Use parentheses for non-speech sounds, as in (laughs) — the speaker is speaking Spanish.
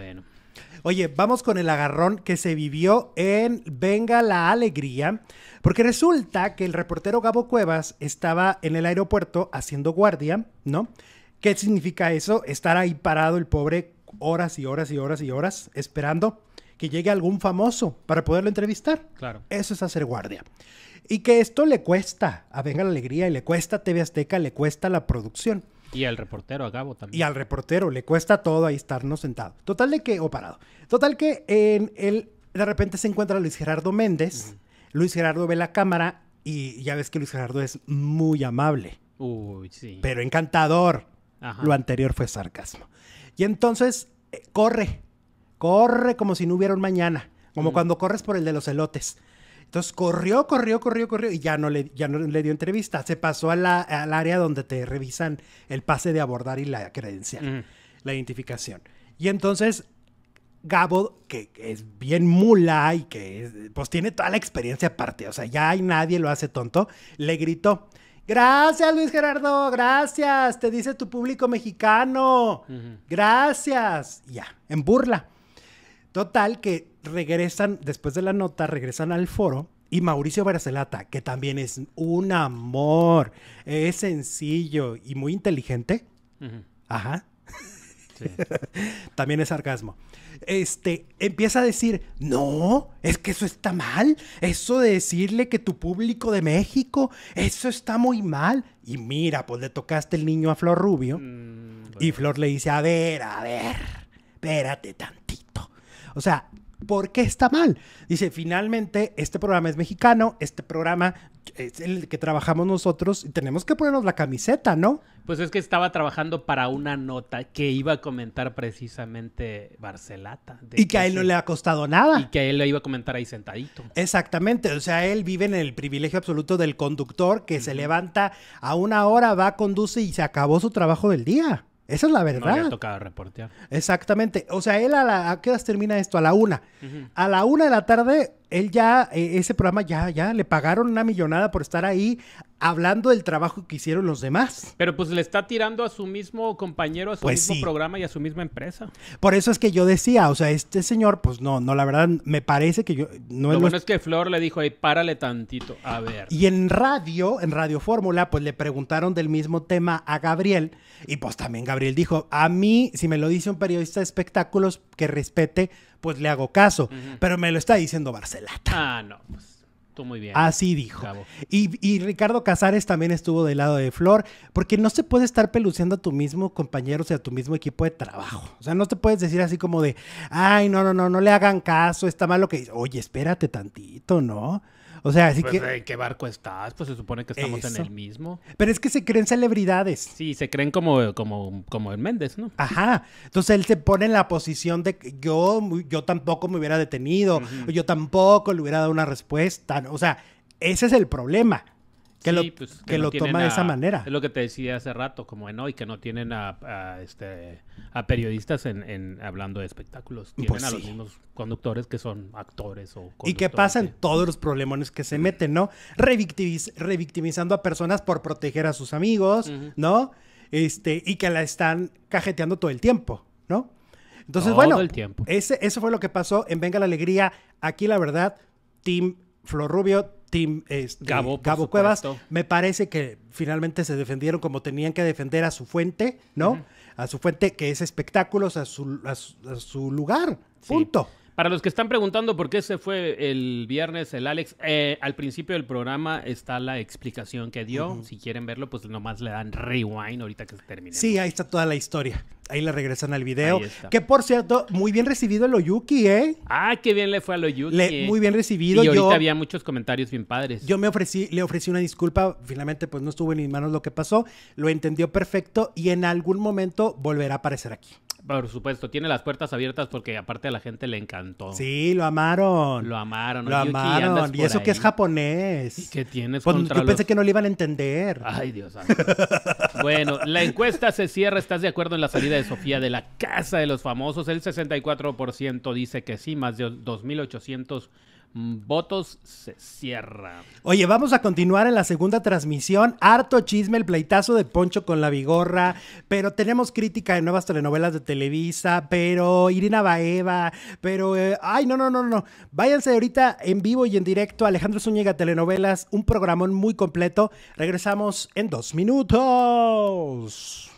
Bueno. Oye, vamos con el agarrón que se vivió en Venga la Alegría, porque resulta que el reportero Gabo Cuevas estaba en el aeropuerto haciendo guardia, ¿no? ¿Qué significa eso? Estar ahí parado el pobre horas y horas y horas y horas esperando que llegue algún famoso para poderlo entrevistar. Claro. Eso es hacer guardia. Y que esto le cuesta a Venga la Alegría y le cuesta a TV Azteca, le cuesta la producción. Y al reportero, a también. Y al reportero, le cuesta todo ahí estarnos sentado. Total de que, o parado. Total que en el, de repente se encuentra Luis Gerardo Méndez. Luis Gerardo ve la cámara y ya ves que Luis Gerardo es muy amable. Uy, sí. Pero encantador. Lo anterior fue sarcasmo. Y entonces, eh, corre. Corre como si no hubiera un mañana. Como mm. cuando corres por el de los elotes. Entonces corrió, corrió, corrió, corrió y ya no le, ya no le dio entrevista. Se pasó al área donde te revisan el pase de abordar y la credencial, la identificación. Y entonces Gabo, que, es bien mula y que pues tiene toda la experiencia aparte, o sea, ya hay nadie lo hace tonto, le gritó, gracias Luis Gerardo, gracias, te dice tu público mexicano, gracias, ya, en burla. Total, que regresan, después de la nota, regresan al foro y Mauricio Barcelata que también es un amor, es sencillo y muy inteligente. Ajá. (laughs) también es sarcasmo. Este empieza a decir: No, es que eso está mal. Eso de decirle que tu público de México, eso está muy mal. Y mira, pues le tocaste el niño a Flor Rubio. Mm, y Flor le dice: A ver, a ver, espérate tanto o sea, ¿por qué está mal? Dice, finalmente, este programa es mexicano, este programa es el que trabajamos nosotros y tenemos que ponernos la camiseta, ¿no? Pues es que estaba trabajando para una nota que iba a comentar precisamente Barcelata. y que, a él no le ha costado nada. Y que a él le iba a comentar ahí sentadito. Exactamente, o sea, él vive en el privilegio absoluto del conductor que se levanta a una hora, va, conduce y se acabó su trabajo del día. Esa es la verdad. No le tocado reportear. Exactamente. O sea, él a, la, ¿a qué horas termina esto? A la una. A la una de la tarde él ya, eh, ese programa ya, ya le pagaron una millonada por estar ahí hablando del trabajo que hicieron los demás. Pero pues le está tirando a su mismo compañero, a su pues mismo programa y a su misma empresa. Por eso es que yo decía, o sea, este señor, pues no, no, la verdad, me parece que yo... No Lo es bueno es que Flor le dijo, ahí, párale tantito, a ver. Y en radio, en Radio Fórmula, pues le preguntaron del mismo tema a Gabriel y pues también Gabriel dijo, a mí, si me lo dice un periodista de espectáculos, que respete pues le hago caso. Pero me lo está diciendo Barcelata. Ah, no, pues tú muy bien. Así dijo. Y, y, Ricardo Casares también estuvo del lado de Flor, porque no se puede estar peluceando a tu mismo compañero, o sea, a tu mismo equipo de trabajo. O sea, no te puedes decir así como de, ay, no, no, no, no le hagan caso, está mal lo que dice. Oye, espérate tantito, ¿no? O sea, así pues, que... ¿En qué barco estás? Pues se supone que estamos en el mismo. Pero es que se creen celebridades. Sí, se creen como, como, como el Méndez, ¿no? Ajá. Entonces él se pone en la posición de que yo, yo tampoco me hubiera detenido, yo tampoco le hubiera dado una respuesta. O sea, ese es el problema. Que lo, pues, toma de esa manera. Es lo que te decía hace rato, como no, y que no tienen a, este, a periodistas en, hablando de espectáculos. Pues tienen bueno, a los mismos conductores que son actores o Y que pasan todos los problemones que se meten, ¿no? revictimizando a personas por proteger a sus amigos, ¿no? Este, y que la están cajeteando todo el tiempo, ¿no? Entonces, bueno, el tiempo. eso fue lo que pasó en Venga la Alegría. Aquí, la verdad, Team Flor Rubio, Team es este, Gabo, Cuevas. Me parece que finalmente se defendieron como tenían que defender a su fuente, ¿no? A su fuente que es espectáculos, a su, a su, lugar. Punto. Para los que están preguntando por qué se fue el viernes el Alex, eh, al principio del programa está la explicación que dio. Si quieren verlo, pues nomás le dan rewind ahorita que se termine. Sí, ahí está toda la historia. Ahí le regresan al video. Que por cierto, muy bien recibido lo Yuki, ¿eh? Ah, qué bien le fue a Oyuki. muy bien recibido. Y ahorita había muchos comentarios bien padres. Yo me ofrecí, le ofrecí una disculpa. Finalmente, pues no estuvo en mis manos lo que pasó. Lo entendió perfecto y en algún momento volverá a aparecer aquí. Por supuesto, tiene las puertas abiertas porque aparte a la gente le encantó. Sí, lo amaron. Lo amaron. Lo amaron. Y eso que es japonés. Que ¿Qué tienes pues, contra Yo pensé que no le iban a entender. Ay, Dios. (laughs) bueno, la encuesta se cierra. ¿Estás de acuerdo en la salida de Sofía de la casa de los famosos? El 64% dice que sí, más de 2.800 Mm, votos se cierra. Oye, vamos a continuar en la segunda transmisión. Harto chisme, el pleitazo de Poncho con la Vigorra, pero tenemos crítica de nuevas telenovelas de Televisa, pero Irina Baeva, pero... Eh, ay, no, no, no, no. Váyanse ahorita en vivo y en directo Alejandro Zúñiga Telenovelas, un programón muy completo. Regresamos en dos minutos.